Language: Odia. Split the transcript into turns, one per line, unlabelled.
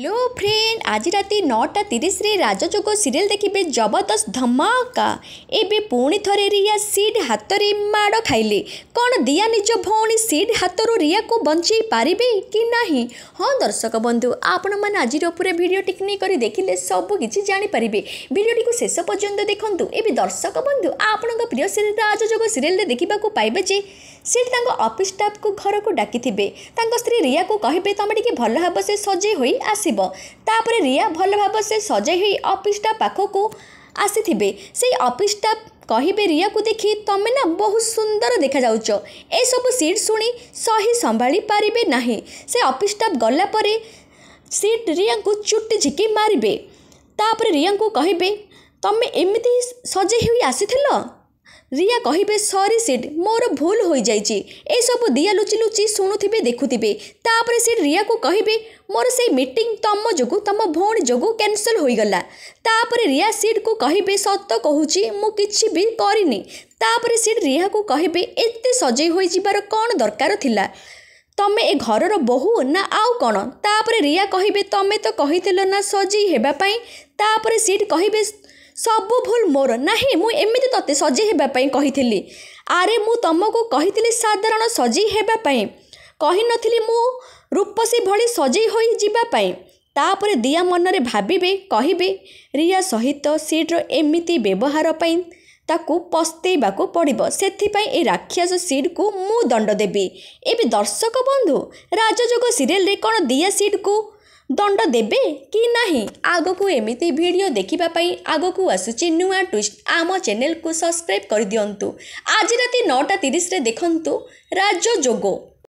ହ୍ୟାଲୋ ଫ୍ରେଣ୍ଡ ଆଜି ରାତି ନଅଟା ତିରିଶରେ ରାଜଯୋଗ ସିରିଏଲ୍ ଦେଖିବେ ଜବରଦସ୍ତ ଧମାକା ଏବେ ପୁଣି ଥରେ ରିୟା ସିଡ୍ ହାତରେ ମାଡ଼ ଖାଇଲେ କ'ଣ ଦିଆ ନିଜ ଭଉଣୀ ସିଡ୍ ହାତରୁ ରିୟାକୁ ବଞ୍ଚେଇ ପାରିବେ କି ନାହିଁ ହଁ ଦର୍ଶକ ବନ୍ଧୁ ଆପଣମାନେ ଆଜିର ଉପରେ ଭିଡ଼ିଓ ଟିକ୍ନିକ୍ କରି ଦେଖିଲେ ସବୁକିଛି ଜାଣିପାରିବେ ଭିଡ଼ିଓଟିକୁ ଶେଷ ପର୍ଯ୍ୟନ୍ତ ଦେଖନ୍ତୁ ଏବେ ଦର୍ଶକ ବନ୍ଧୁ ଆପଣଙ୍କ ପ୍ରିୟ ସିରିଏଲ୍ ରାଜଯୋଗ ସିରିଏଲ୍ରେ ଦେଖିବାକୁ ପାଇବେ ଯେ ସେଠି ତାଙ୍କ ଅଫିସ୍ ଷ୍ଟାଫ୍କୁ ଘରକୁ ଡାକିଥିବେ ତାଙ୍କ ସ୍ତ୍ରୀ ରିୟାକୁ କହିବେ ତୁମେ ଟିକେ ଭଲ ଭାବ ସେ ସଜେଇ ହୋଇ ଆସିବ ତାପରେ ରିୟା ଭଲ ଭାବ ସେ ସଜେଇ ହୋଇ ଅଫିସ୍ ଷ୍ଟାଫ୍ ପାଖକୁ ଆସିଥିବେ ସେଇ ଅଫିସ୍ ଷ୍ଟାଫ୍ କହିବେ ରିୟାକୁ ଦେଖି ତମେ ନା ବହୁତ ସୁନ୍ଦର ଦେଖାଯାଉଛ ଏସବୁ ସିଟ୍ ଶୁଣି ସହି ସମ୍ଭାଳି ପାରିବେ ନାହିଁ ସେ ଅଫିସ୍ ଷ୍ଟାଫ୍ ଗଲା ପରେ ସିଟ୍ ରିୟାଙ୍କୁ ଚୁଟି ଝିକି ମାରିବେ ତାପରେ ରିୟାଙ୍କୁ କହିବେ ତମେ ଏମିତି ସଜେଇ ହୋଇ ଆସିଥିଲ রিয়া কহবে সরি সিট মোর ভুল হয়ে যাই এইসব দিয়া লুচি লুচি শুণুবে দেখুবে তাপরে সিড রিয়া কহবে মোর সেই মিটিং তম যোগ তম ভৌণী যোগ ক্যানসেল হয়ে গেল তাপরে রিয়া সিট কু কহবে সত কুচি মু কিছু বি করিনি তাপরে সিট রিয়া কু কহবে এত সজাই হয়ে যাবার কণ দরকার লা ତମେ এ ଘରର বহু না আউ কণ তাপরে রিয়া କହିବେ ତମେ তো କହିଥିଲ না সজাই হওয়া তাপরে সিট ସିଟ୍ ସବୁ ଭୁଲ ମୋର ନାହିଁ ମୁଁ ଏମିତି ତୋତେ ସଜେଇ ହେବା ପାଇଁ କହିଥିଲି ଆରେ ମୁଁ ତୁମକୁ କହିଥିଲି ସାଧାରଣ ସଜେଇ ହେବା ପାଇଁ କହିନଥିଲି ମୁଁ ରୂପସୀ ଭଳି ସଜେଇ ହୋଇଯିବା ପାଇଁ ତାପରେ ଦିଆ ମନରେ ଭାବିବେ କହିବେ ରିୟା ସହିତ ସିଟ୍ର ଏମିତି ବ୍ୟବହାର ପାଇଁ ତାକୁ ପସ୍ତେଇବାକୁ ପଡ଼ିବ ସେଥିପାଇଁ ଏ ରାକ୍ଷସ ସିଟ୍କୁ ମୁଁ ଦଣ୍ଡ ଦେବି ଏବେ ଦର୍ଶକ ବନ୍ଧୁ ରାଜଯୋଗ ସିରିଏଲ୍ରେ କ'ଣ ଦିଆ ସିଟ୍କୁ ଦଣ୍ଡ ଦେବେ କି ନାହିଁ ଆଗକୁ ଏମିତି ଭିଡ଼ିଓ ଦେଖିବା ପାଇଁ ଆଗକୁ ଆସୁଛି ନୂଆ ଟ୍ୱିଷ୍ଟ ଆମ ଚ୍ୟାନେଲକୁ ସବସ୍କ୍ରାଇବ୍ କରିଦିଅନ୍ତୁ ଆଜି ରାତି ନଅଟା ତିରିଶରେ ଦେଖନ୍ତୁ ରାଜ୍ୟ ଯୋଗ